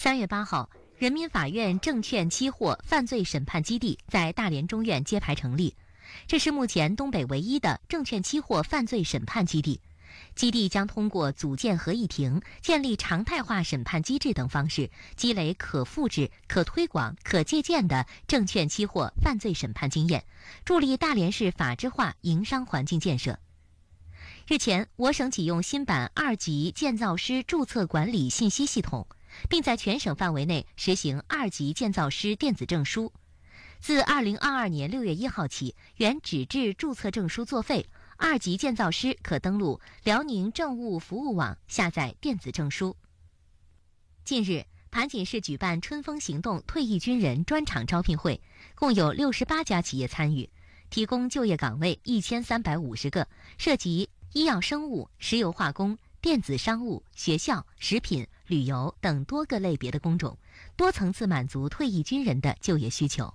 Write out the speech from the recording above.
三月八号，人民法院证券期货犯罪审判基地在大连中院揭牌成立，这是目前东北唯一的证券期货犯罪审判基地。基地将通过组建合议庭、建立常态化审判机制等方式，积累可复制、可推广、可借鉴的证券期货犯罪审判经验，助力大连市法治化营商环境建设。日前，我省启用新版二级建造师注册管理信息系统。并在全省范围内实行二级建造师电子证书。自二零二二年六月一号起，原纸质注册证书作废，二级建造师可登录辽宁政务服务网下载电子证书。近日，盘锦市举办“春风行动”退役军人专场招聘会，共有六十八家企业参与，提供就业岗位一千三百五十个，涉及医药生物、石油化工、电子商务、学校、食品。旅游等多个类别的工种，多层次满足退役军人的就业需求。